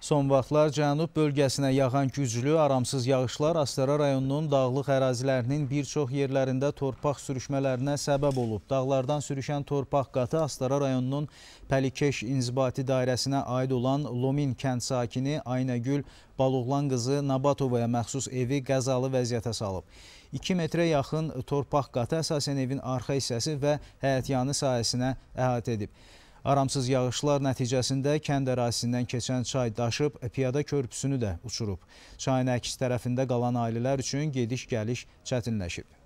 Son vaxtlar cənub bölgəsinə yağan güclü aramsız yağışlar Astara rayonunun dağlıq ərazilərinin bir çox yerlərində torpaq sürüşmələrinə səbəb olub. Dağlardan sürüşən torpaq qatı Astara rayonunun Pəlikeş İnzibati Dairəsinə aid olan Lomin kənd sakini Aynəgül Baluğlan qızı Nabatovaya məxsus evi qəzalı vəziyyətə salıb. 2 metrə yaxın torpaq qatı əsasən evin arxa hissəsi və həyətyanı sahəsinə əhatə edib. Aramsız yağışlar nəticəsində kənd ərazisindən keçən çay daşıb, piyada körpüsünü də uçurub. Çayın əks tərəfində qalan aililər üçün gediş-gəliş çətinləşib.